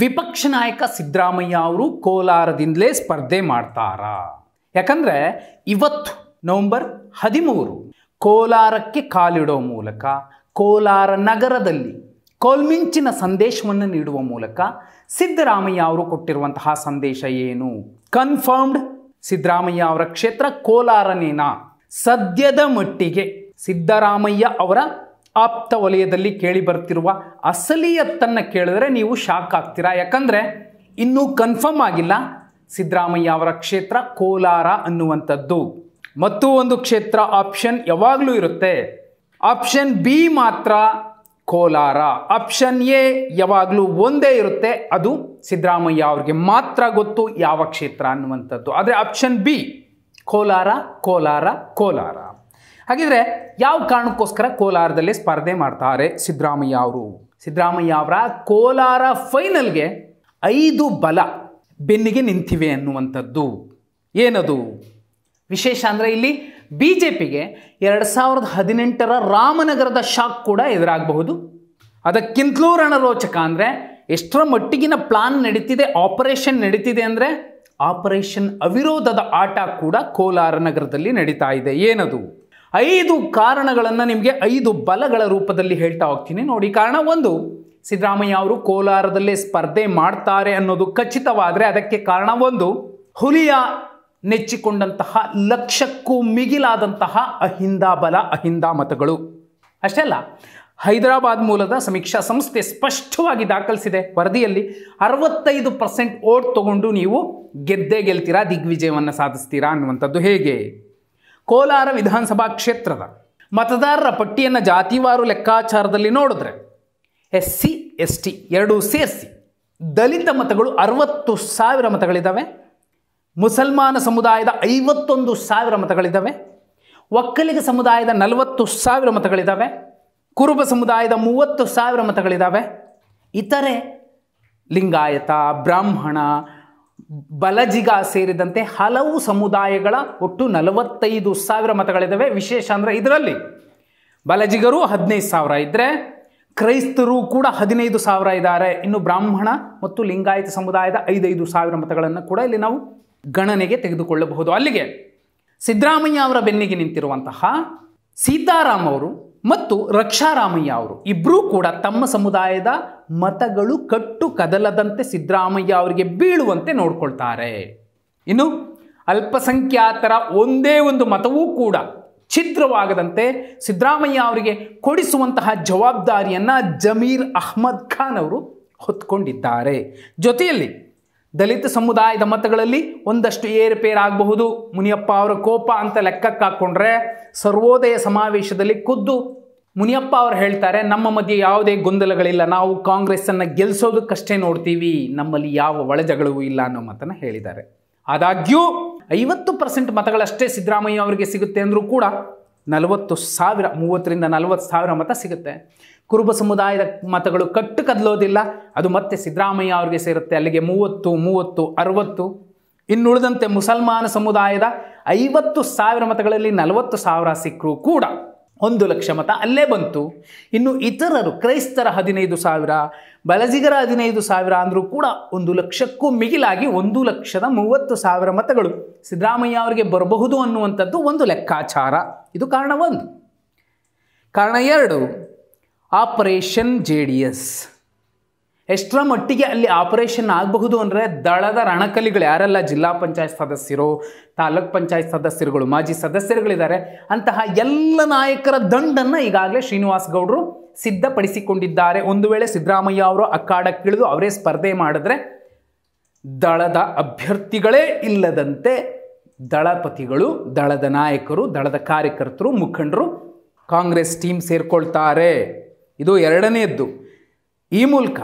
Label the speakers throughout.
Speaker 1: ವಿಪಕ್ಷ ನಾಯಕ ಸಿದ್ದರಾಮಯ್ಯ ಅವರು ಕೋಲಾರದಿಂದಲೇ ಸ್ಪರ್ಧೆ ಮಾಡ್ತಾರ ಯಾಕಂದರೆ ಇವತ್ತು ನವೆಂಬರ್ ಹದಿಮೂರು ಕೋಲಾರಕ್ಕೆ ಕಾಲಿಡೋ ಮೂಲಕ ಕೋಲಾರ ನಗರದಲ್ಲಿ ಕೋಲ್ಮಿಂಚಿನ ಸಂದೇಶವನ್ನು ನೀಡುವ ಮೂಲಕ ಸಿದ್ದರಾಮಯ್ಯ ಅವರು ಕೊಟ್ಟಿರುವಂತಹ ಸಂದೇಶ ಏನು ಕನ್ಫರ್ಮ್ಡ್ ಸಿದ್ದರಾಮಯ್ಯ ಅವರ ಕ್ಷೇತ್ರ ಕೋಲಾರನೇನಾ ಸದ್ಯದ ಮಟ್ಟಿಗೆ ಸಿದ್ದರಾಮಯ್ಯ ಅವರ ಆಪ್ತ ವಲಯದಲ್ಲಿ ಕೇಳಿ ಬರ್ತಿರುವ ಅಸಲಿಯತ್ತನ್ನು ಕೇಳಿದ್ರೆ ನೀವು ಶಾಕ್ ಆಗ್ತೀರಾ ಯಾಕಂದರೆ ಇನ್ನೂ ಕನ್ಫರ್ಮ್ ಆಗಿಲ್ಲ ಸಿದ್ದರಾಮಯ್ಯ ಅವರ ಕ್ಷೇತ್ರ ಕೋಲಾರ ಅನ್ನುವಂಥದ್ದು ಮತ್ತು ಒಂದು ಕ್ಷೇತ್ರ ಆಪ್ಷನ್ ಯಾವಾಗಲೂ ಇರುತ್ತೆ ಆಪ್ಷನ್ ಬಿ ಮಾತ್ರ ಕೋಲಾರ ಆಪ್ಷನ್ ಎ ಯಾವಾಗಲೂ ಒಂದೇ ಇರುತ್ತೆ ಅದು ಸಿದ್ದರಾಮಯ್ಯ ಅವ್ರಿಗೆ ಮಾತ್ರ ಗೊತ್ತು ಯಾವ ಕ್ಷೇತ್ರ ಅನ್ನುವಂಥದ್ದು ಆದರೆ ಆಪ್ಷನ್ ಬಿ ಕೋಲಾರ ಕೋಲಾರ ಕೋಲಾರ ಹಾಗಿದ್ರೆ ಯಾವ ಕಾರಣಕ್ಕೋಸ್ಕರ ಕೋಲಾರದಲ್ಲಿ ಸ್ಪರ್ಧೆ ಮಾಡ್ತಾರೆ ಸಿದ್ದರಾಮಯ್ಯ ಅವರು ಸಿದ್ದರಾಮಯ್ಯ ಅವರ ಕೋಲಾರ ಫೈನಲ್ಗೆ ಐದು ಬಲ ಬೆನ್ನಿಗೆ ನಿಂತಿವೆ ಅನ್ನುವಂಥದ್ದು ಏನದು ವಿಶೇಷ ಅಂದರೆ ಇಲ್ಲಿ ಬಿ ಜೆ ಪಿಗೆ ಎರಡು ಸಾವಿರದ ಹದಿನೆಂಟರ ರಾಮನಗರದ ಶಾಕ್ ಕೂಡ ಎದುರಾಗಬಹುದು ಅದಕ್ಕಿಂತಲೂ ರಣರೋಚಕ ಅಂದರೆ ಎಷ್ಟರ ಮಟ್ಟಿಗಿನ ಪ್ಲಾನ್ ನಡೀತಿದೆ ಆಪರೇಷನ್ ನಡೀತಿದೆ ಅಂದರೆ ಆಪರೇಷನ್ ಅವಿರೋಧದ ಆಟ ಕೂಡ ಕೋಲಾರ ನಗರದಲ್ಲಿ ನಡೀತಾ ಇದೆ ಏನದು ಐದು ಕಾರಣಗಳನ್ನು ನಿಮಗೆ ಐದು ಬಲಗಳ ರೂಪದಲ್ಲಿ ಹೇಳ್ತಾ ಹೋಗ್ತೀನಿ ನೋಡಿ ಕಾರಣ ಒಂದು ಸಿದ್ದರಾಮಯ್ಯ ಅವರು ಕೋಲಾರದಲ್ಲೇ ಸ್ಪರ್ಧೆ ಮಾಡ್ತಾರೆ ಅನ್ನೋದು ಖಚಿತವಾದರೆ ಅದಕ್ಕೆ ಕಾರಣ ಒಂದು ಹುಲಿಯ ನೆಚ್ಚಿಕೊಂಡಂತಹ ಲಕ್ಷಕ್ಕೂ ಮಿಗಿಲಾದಂತಹ ಅಹಿಂದ ಬಲ ಅಹಿಂದ ಮತಗಳು ಅಷ್ಟೇ ಅಲ್ಲ ಹೈದರಾಬಾದ್ ಮೂಲದ ಸಮೀಕ್ಷಾ ಸಂಸ್ಥೆ ಸ್ಪಷ್ಟವಾಗಿ ದಾಖಲಿಸಿದೆ ವರದಿಯಲ್ಲಿ ಅರವತ್ತೈದು ಪರ್ಸೆಂಟ್ ಓಟ್ ತಗೊಂಡು ನೀವು ಗೆದ್ದೇ ಗೆಲ್ತೀರಾ ದಿಗ್ವಿಜಯವನ್ನು ಸಾಧಿಸ್ತೀರಾ ಅನ್ನುವಂಥದ್ದು ಹೇಗೆ ಕೋಲಾರ ವಿಧಾನಸಭಾ ಕ್ಷೇತ್ರದ ಮತದಾರರ ಪಟ್ಟಿಯನ್ನು ಜಾತಿವಾರು ಲೆಕ್ಕಾಚಾರದಲ್ಲಿ ನೋಡಿದ್ರೆ ಎಸ್ ಸಿ ಎಸ್ ಟಿ ಎರಡೂ ಸೇರಿಸಿ ದಲಿತ ಮತಗಳು ಅರವತ್ತು ಸಾವಿರ ಮತಗಳಿದ್ದಾವೆ ಮುಸಲ್ಮಾನ ಸಮುದಾಯದ ಐವತ್ತೊಂದು ಸಾವಿರ ಮತಗಳಿದ್ದಾವೆ ಒಕ್ಕಲಿಗ ಸಮುದಾಯದ ನಲವತ್ತು ಸಾವಿರ ಮತಗಳಿದ್ದಾವೆ ಕುರುಬ ಸಮುದಾಯದ ಮೂವತ್ತು ಸಾವಿರ ಮತಗಳಿದ್ದಾವೆ ಇತರೆ ಲಿಂಗಾಯತ ಬ್ರಾಹ್ಮಣ ಬಲಜಿಗ ಸೇರಿದಂತೆ ಹಲವು ಸಮುದಾಯಗಳ ಒಟ್ಟು ನಲವತ್ತೈದು ಸಾವಿರ ಮತಗಳಿದ್ದಾವೆ ವಿಶೇಷ ಅಂದರೆ ಇದರಲ್ಲಿ ಬಲಜಿಗರು ಹದಿನೈದು ಸಾವಿರ ಇದ್ದರೆ ಕ್ರೈಸ್ತರು ಕೂಡ ಹದಿನೈದು ಸಾವಿರ ಇದ್ದಾರೆ ಇನ್ನು ಬ್ರಾಹ್ಮಣ ಮತ್ತು ಲಿಂಗಾಯತ ಸಮುದಾಯದ ಐದೈದು ಸಾವಿರ ಮತಗಳನ್ನು ಕೂಡ ಇಲ್ಲಿ ನಾವು ಗಣನೆಗೆ ತೆಗೆದುಕೊಳ್ಳಬಹುದು ಅಲ್ಲಿಗೆ ಸಿದ್ದರಾಮಯ್ಯ ಅವರ ಬೆನ್ನಿಗೆ ನಿಂತಿರುವಂತಹ ಸೀತಾರಾಮ್ ಅವರು ಮತ್ತು ರಕ್ಷಾರಾಮಯ್ಯ ಅವರು ಇಬ್ಬರೂ ಕೂಡ ತಮ್ಮ ಸಮುದಾಯದ ಮತಗಳು ಕಟ್ಟು ಕದಲದಂತೆ ಸಿದ್ದರಾಮಯ್ಯ ಅವರಿಗೆ ಬೀಳುವಂತೆ ನೋಡ್ಕೊಳ್ತಾರೆ ಇನ್ನು ಅಲ್ಪಸಂಖ್ಯಾತರ ಒಂದೇ ಒಂದು ಮತವೂ ಕೂಡ ಛಿದ್ರವಾಗದಂತೆ ಸಿದ್ದರಾಮಯ್ಯ ಅವರಿಗೆ ಕೊಡಿಸುವಂತಹ ಜವಾಬ್ದಾರಿಯನ್ನು ಜಮೀರ್ ಅಹ್ಮದ್ ಖಾನ್ ಅವರು ಹೊತ್ಕೊಂಡಿದ್ದಾರೆ ಜೊತೆಯಲ್ಲಿ ದಲಿತ ಸಮುದಾಯದ ಮತಗಳಲ್ಲಿ ಒಂದಷ್ಟು ಏರುಪೇರಾಗಬಹುದು ಮುನಿಯಪ್ಪ ಅವರ ಕೋಪ ಅಂತ ಲೆಕ್ಕಕ್ಕೆ ಹಾಕ್ಕೊಂಡ್ರೆ ಸರ್ವೋದಯ ಸಮಾವೇಶದಲ್ಲಿ ಖುದ್ದು ಮುನಿಯಪ್ಪ ಅವರು ಹೇಳ್ತಾರೆ ನಮ್ಮ ಮಧ್ಯೆ ಯಾವುದೇ ಗೊಂದಲಗಳಿಲ್ಲ ನಾವು ಕಾಂಗ್ರೆಸ್ಸನ್ನು ಗೆಲ್ಸೋದಕ್ಕಷ್ಟೇ ನೋಡ್ತೀವಿ ನಮ್ಮಲ್ಲಿ ಯಾವ ಒಳಜಗಳೂ ಇಲ್ಲ ಅನ್ನೋ ಮಾತನ್ನು ಹೇಳಿದ್ದಾರೆ ಆದಾಗ್ಯೂ ಐವತ್ತು ಪರ್ಸೆಂಟ್ ಮತಗಳಷ್ಟೇ ಸಿದ್ದರಾಮಯ್ಯ ಅವರಿಗೆ ಸಿಗುತ್ತೆ ಅಂದರೂ ಕೂಡ ನಲವತ್ತು ಸಾವಿರ ಮೂವತ್ತರಿಂದ ನಲವತ್ತು ಸಾವಿರ ಮತ ಸಿಗುತ್ತೆ ಕುರುಬ ಸಮುದಾಯದ ಮತಗಳು ಕಟ್ಟು ಕದಲೋದಿಲ್ಲ ಅದು ಮತ್ತೆ ಸಿದ್ದರಾಮಯ್ಯ ಅವರಿಗೆ ಸೇರುತ್ತೆ ಅಲ್ಲಿಗೆ ಮೂವತ್ತು ಮೂವತ್ತು ಅರವತ್ತು ಇನ್ನುಳಿದಂತೆ ಮುಸಲ್ಮಾನ ಸಮುದಾಯದ ಐವತ್ತು ಸಾವಿರ ಮತಗಳಲ್ಲಿ ನಲವತ್ತು ಸಾವಿರ ಸಿಕ್ಕರೂ ಕೂಡ ಒಂದು ಲಕ್ಷ ಮತ ಅಲ್ಲೇ ಬಂತು ಇನ್ನು ಇತರರು ಕ್ರೈಸ್ತರ ಹದಿನೈದು ಸಾವಿರ ಬಲಜಿಗರ ಹದಿನೈದು ಸಾವಿರ ಅಂದರೂ ಕೂಡ ಒಂದು ಲಕ್ಷಕ್ಕೂ ಮಿಗಿಲಾಗಿ ಒಂದು ಲಕ್ಷದ ಮೂವತ್ತು ಸಾವಿರ ಮತಗಳು ಸಿದ್ದರಾಮಯ್ಯ ಅವರಿಗೆ ಬರಬಹುದು ಅನ್ನುವಂಥದ್ದು ಒಂದು ಲೆಕ್ಕಾಚಾರ ಇದು ಕಾರಣ ಒಂದು ಕಾರಣ ಎರಡು ಆಪರೇಷನ್ ಜೆ ಡಿ ಎಸ್ ಎಷ್ಟರ ಮಟ್ಟಿಗೆ ಅಲ್ಲಿ ಆಪರೇಷನ್ ಆಗಬಹುದು ಅಂದರೆ ದಳದ ರಣಕಲಿಗಳು ಯಾರೆಲ್ಲ ಜಿಲ್ಲಾ ಪಂಚಾಯತ್ ಸದಸ್ಯರು ತಾಲೂಕ್ ಪಂಚಾಯತ್ ಸದಸ್ಯರುಗಳು ಮಾಜಿ ಸದಸ್ಯರುಗಳಿದ್ದಾರೆ ಅಂತಹ ಎಲ್ಲ ನಾಯಕರ ದಂಡನ್ನು ಈಗಾಗಲೇ ಶ್ರೀನಿವಾಸ ಗೌಡರು ಸಿದ್ಧಪಡಿಸಿಕೊಂಡಿದ್ದಾರೆ ಒಂದು ವೇಳೆ ಸಿದ್ದರಾಮಯ್ಯ ಅವರು ಅಕ್ಕಾಡಕ್ಕಿಳಿದು ಅವರೇ ಸ್ಪರ್ಧೆ ಮಾಡಿದ್ರೆ ದಳದ ಅಭ್ಯರ್ಥಿಗಳೇ ಇಲ್ಲದಂತೆ ದಳಪತಿಗಳು ದಳದ ನಾಯಕರು ದಳದ ಕಾರ್ಯಕರ್ತರು ಮುಖಂಡರು ಕಾಂಗ್ರೆಸ್ ಟೀಮ್ ಸೇರ್ಕೊಳ್ತಾರೆ ಇದು ಎರಡನೆಯದ್ದು ಈ ಮೂಲಕ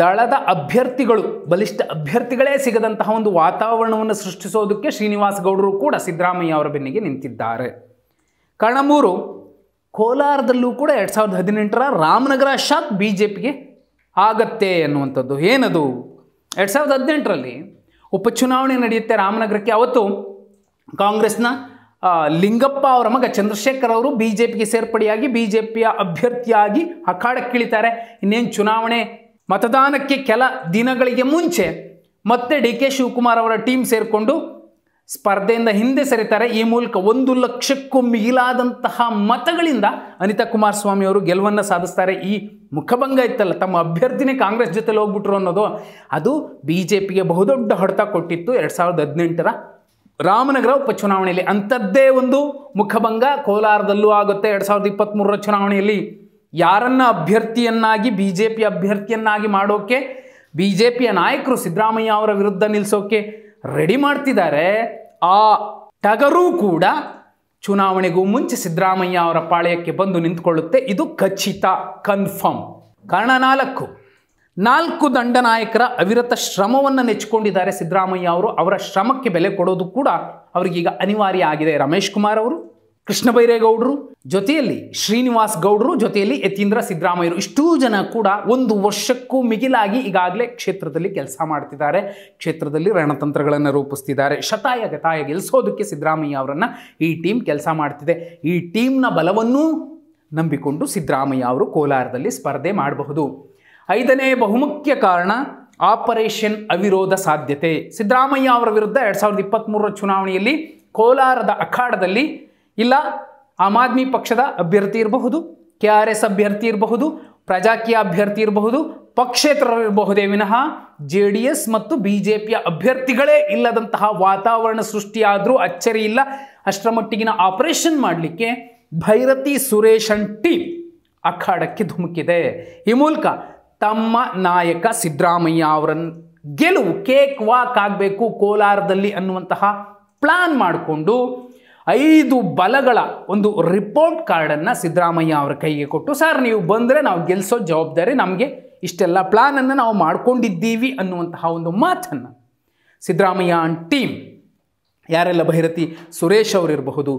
Speaker 1: ದಳದ ಅಭ್ಯರ್ಥಿಗಳು ಬಲಿಷ್ಠ ಅಭ್ಯರ್ಥಿಗಳೇ ಸಿಗದಂತಹ ಒಂದು ವಾತಾವರಣವನ್ನು ಸೃಷ್ಟಿಸೋದಕ್ಕೆ ಶ್ರೀನಿವಾಸ ಗೌಡರು ಕೂಡ ಸಿದ್ದರಾಮಯ್ಯ ಅವರ ಬೆನ್ನಿಗೆ ನಿಂತಿದ್ದಾರೆ ಕಣಮೂರು ಕೋಲಾರದಲ್ಲೂ ಕೂಡ ಎರಡು ಸಾವಿರದ ಹದಿನೆಂಟರ ರಾಮನಗರ ಶಾಕ್ ಬಿ ಜೆ ಪಿಗೆ ಆಗತ್ತೆ ಅನ್ನುವಂಥದ್ದು ಏನದು ಎರಡು ಸಾವಿರದ ಹದಿನೆಂಟರಲ್ಲಿ ಉಪಚುನಾವಣೆ ನಡೆಯುತ್ತೆ ರಾಮನಗರಕ್ಕೆ ಅವತ್ತು ಕಾಂಗ್ರೆಸ್ನ ಲಿಂಗಪ್ಪ ಅವರ ಮಗ ಚಂದ್ರಶೇಖರ್ ಅವರು ಬಿ ಜೆ ಪಿಗೆ ಸೇರ್ಪಡೆಯಾಗಿ ಬಿ ಜೆ ಪಿಯ ಅಭ್ಯರ್ಥಿಯಾಗಿ ಅಖಾಡಕ್ಕಿಳಿತಾರೆ ಇನ್ನೇನು ಚುನಾವಣೆ ಮತದಾನಕ್ಕೆ ಕೆಲ ದಿನಗಳಿಗೆ ಮುಂಚೆ ಮತ್ತೆ ಡಿ ಕೆ ಶಿವಕುಮಾರ್ ಅವರ ಟೀಮ್ ಸೇರಿಕೊಂಡು ಸ್ಪರ್ಧೆಯಿಂದ ಹಿಂದೆ ಸರಿತಾರೆ ಈ ಮೂಲಕ ಒಂದು ಲಕ್ಷಕ್ಕೂ ಮಿಗಿಲಾದಂತಹ ಮತಗಳಿಂದ ಅನಿತಾ ಕುಮಾರಸ್ವಾಮಿ ಅವರು ಗೆಲುವನ್ನು ಸಾಧಿಸ್ತಾರೆ ಈ ಮುಖಭಂಗ ಇತ್ತಲ್ಲ ತಮ್ಮ ಅಭ್ಯರ್ಥಿನೇ ಕಾಂಗ್ರೆಸ್ ಜೊತೆಲಿ ಹೋಗ್ಬಿಟ್ರು ಅನ್ನೋದು ಅದು ಬಿ ಜೆ ಪಿಗೆ ಬಹುದೊಡ್ಡ ಹೊಡೆತ ಕೊಟ್ಟಿತ್ತು ಎರಡು ಸಾವಿರದ ಹದಿನೆಂಟರ ರಾಮನಗರ ಉಪಚುನಾವಣೆಯಲ್ಲಿ ಅಂಥದ್ದೇ ಒಂದು ಮುಖಭಂಗ ಕೋಲಾರದಲ್ಲೂ ಆಗುತ್ತೆ ಎರಡು ಸಾವಿರದ ಇಪ್ಪತ್ತ್ಮೂರರ ಚುನಾವಣೆಯಲ್ಲಿ ಯಾರನ್ನ ಅಭ್ಯರ್ಥಿಯನ್ನಾಗಿ ಬಿ ಜೆ ಪಿ ಅಭ್ಯರ್ಥಿಯನ್ನಾಗಿ ಮಾಡೋಕ್ಕೆ ಬಿ ಜೆ ಪಿಯ ನಾಯಕರು ಸಿದ್ದರಾಮಯ್ಯ ಅವರ ವಿರುದ್ಧ ನಿಲ್ಲಿಸೋಕ್ಕೆ ರೆಡಿ ಮಾಡ್ತಿದ್ದಾರೆ ಆ ಟಗರೂ ಕೂಡ ಚುನಾವಣೆಗೂ ಮುಂಚೆ ಸಿದ್ದರಾಮಯ್ಯ ಅವರ ಪಾಳೆಯಕ್ಕೆ ಬಂದು ನಿಂತ್ಕೊಳ್ಳುತ್ತೆ ಇದು ಖಚಿತ ಕನ್ಫರ್ಮ್ ಕಾರಣ ನಾಲ್ಕು ನಾಲ್ಕು ದಂಡ ನಾಯಕರ ಅವಿರತ ಶ್ರಮವನ್ನು ನೆಚ್ಚಿಕೊಂಡಿದ್ದಾರೆ ಸಿದ್ದರಾಮಯ್ಯ ಅವರು ಅವರ ಶ್ರಮಕ್ಕೆ ಬೆಲೆ ಕೊಡೋದು ಕೂಡ ಅವರಿಗೀಗ ಅನಿವಾರ್ಯ ಆಗಿದೆ ರಮೇಶ್ ಕುಮಾರ್ ಅವರು ಕೃಷ್ಣ ಬೈರೇಗೌಡರು ಜೊತೆಯಲ್ಲಿ ಶ್ರೀನಿವಾಸ್ ಗೌಡರು ಜೊತೆಯಲ್ಲಿ ಯತೀಂದ್ರ ಸಿದ್ದರಾಮಯ್ಯರು ಇಷ್ಟೂ ಜನ ಕೂಡ ಒಂದು ವರ್ಷಕ್ಕೂ ಮಿಗಿಲಾಗಿ ಈಗಾಗಲೇ ಕ್ಷೇತ್ರದಲ್ಲಿ ಕೆಲಸ ಮಾಡ್ತಿದ್ದಾರೆ ಕ್ಷೇತ್ರದಲ್ಲಿ ರಣತಂತ್ರಗಳನ್ನು ರೂಪಿಸ್ತಿದ್ದಾರೆ ಶತಾಯ ಗತಾಯ ಗೆಲ್ಲಿಸೋದಕ್ಕೆ ಸಿದ್ದರಾಮಯ್ಯ ಅವರನ್ನು ಈ ಟೀಮ್ ಕೆಲಸ ಮಾಡ್ತಿದೆ ಈ ಟೀಮ್ನ ಬಲವನ್ನೂ ನಂಬಿಕೊಂಡು ಸಿದ್ದರಾಮಯ್ಯ ಅವರು ಕೋಲಾರದಲ್ಲಿ ಸ್ಪರ್ಧೆ ಮಾಡಬಹುದು ಐದನೇ ಬಹುಮುಖ್ಯ ಕಾರಣ ಆಪರೇಷನ್ ಅವಿರೋಧ ಸಾಧ್ಯತೆ ಸಿದ್ದರಾಮಯ್ಯ ಅವರ ವಿರುದ್ಧ ಎರಡು ಸಾವಿರದ ಇಪ್ಪತ್ತ್ಮೂರರ ಚುನಾವಣೆಯಲ್ಲಿ ಕೋಲಾರದ ಅಖಾಡದಲ್ಲಿ ಇಲ್ಲ ಆಮ್ ಆದ್ಮಿ ಪಕ್ಷದ ಅಭ್ಯರ್ಥಿ ಇರಬಹುದು ಕೆ ಆರ್ ಎಸ್ ಅಭ್ಯರ್ಥಿ ಇರಬಹುದು ಪ್ರಜಾಕೀಯ ಅಭ್ಯರ್ಥಿ ಇರಬಹುದು ಪಕ್ಷೇತರ ಇರಬಹುದೇ ವಿನಃ ಜೆ ಡಿ ಎಸ್ ಮತ್ತು ಬಿ ಜೆ ಪಿಯ ಅಭ್ಯರ್ಥಿಗಳೇ ಇಲ್ಲದಂತಹ ವಾತಾವರಣ ಸೃಷ್ಟಿಯಾದರೂ ಅಚ್ಚರಿ ಇಲ್ಲ ಅಷ್ಟರ ಮಟ್ಟಿಗಿನ ಆಪರೇಷನ್ ಮಾಡಲಿಕ್ಕೆ ಭೈರತಿ ಸುರೇಶನ್ ಟೀಮ್ ಅಖಾಡಕ್ಕೆ ಧುಮುಕಿದೆ ಈ ಮೂಲಕ ತಮ್ಮ ನಾಯಕ ಸಿದ್ದರಾಮಯ್ಯ ಅವರನ್ನು ಗೆಲುವು ಕೇಕ್ ವಾಕ್ ಆಗಬೇಕು ಕೋಲಾರದಲ್ಲಿ ಅನ್ನುವಂತಹ ಪ್ಲಾನ್ ಮಾಡಿಕೊಂಡು ಐದು ಬಲಗಳ ಒಂದು ರಿಪೋರ್ಟ್ ಕಾರ್ಡನ್ನು ಸಿದ್ದರಾಮಯ್ಯ ಅವರ ಕೈಗೆ ಕೊಟ್ಟು ಸರ್ ನೀವು ಬಂದರೆ ನಾವು ಗೆಲ್ಲಿಸೋ ಜವಾಬ್ದಾರಿ ನಮಗೆ ಇಷ್ಟೆಲ್ಲ ಪ್ಲಾನನ್ನು ನಾವು ಮಾಡ್ಕೊಂಡಿದ್ದೀವಿ ಅನ್ನುವಂತಹ ಒಂದು ಮಾತನ್ನು ಸಿದ್ದರಾಮಯ್ಯ ಆ್ಯಂಡ್ ಟೀಮ್ ಯಾರೆಲ್ಲ ಭೈರತಿ ಸುರೇಶ್ ಇರಬಹುದು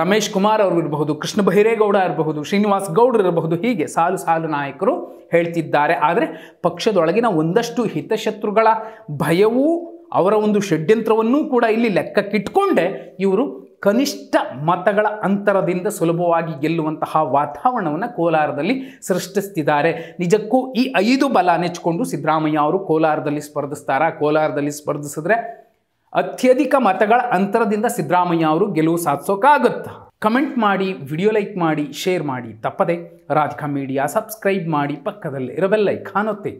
Speaker 1: ರಮೇಶ್ ಕುಮಾರ್ ಅವರು ಇರಬಹುದು ಕೃಷ್ಣ ಬೈರೇಗೌಡ ಇರಬಹುದು ಶ್ರೀನಿವಾಸ್ ಗೌಡ್ರು ಇರಬಹುದು ಹೀಗೆ ಸಾಲು ಸಾಲು ನಾಯಕರು ಹೇಳ್ತಿದ್ದಾರೆ ಆದರೆ ಪಕ್ಷದೊಳಗಿನ ಒಂದಷ್ಟು ಹಿತಶತ್ರುಗಳ ಭಯವೂ ಅವರ ಒಂದು ಷಡ್ಯಂತ್ರವನ್ನೂ ಕೂಡ ಇಲ್ಲಿ ಲೆಕ್ಕಕ್ಕಿಟ್ಕೊಂಡೆ ಇವರು ಕನಿಷ್ಠ ಮತಗಳ ಅಂತರದಿಂದ ಸುಲಭವಾಗಿ ಗೆಲ್ಲುವಂತಹ ವಾತಾವರಣವನ್ನು ಕೋಲಾರದಲ್ಲಿ ಸೃಷ್ಟಿಸ್ತಿದ್ದಾರೆ ನಿಜಕ್ಕೂ ಈ ಐದು ಬಲ ನೆಚ್ಚಿಕೊಂಡು ಸಿದ್ದರಾಮಯ್ಯ ಅವರು ಕೋಲಾರದಲ್ಲಿ ಸ್ಪರ್ಧಿಸ್ತಾರ ಕೋಲಾರದಲ್ಲಿ ಸ್ಪರ್ಧಿಸಿದ್ರೆ ಅತ್ಯಧಿಕ ಮತಗಳ ಅಂತರದಿಂದ ಸಿದ್ದರಾಮಯ್ಯ ಅವರು ಗೆಲುವು ಸಾಧಿಸೋಕ್ಕಾಗುತ್ತಾ ಕಮೆಂಟ್ ಮಾಡಿ ವಿಡಿಯೋ ಲೈಕ್ ಮಾಡಿ ಶೇರ್ ಮಾಡಿ ತಪ್ಪದೆ ರಾಧಿಕಾ ಮೀಡಿಯಾ ಸಬ್ಸ್ಕ್ರೈಬ್ ಮಾಡಿ ಪಕ್ಕದಲ್ಲಿ ಇರಬೆಲ್ಲೈ ಕಾಣುತ್ತೆ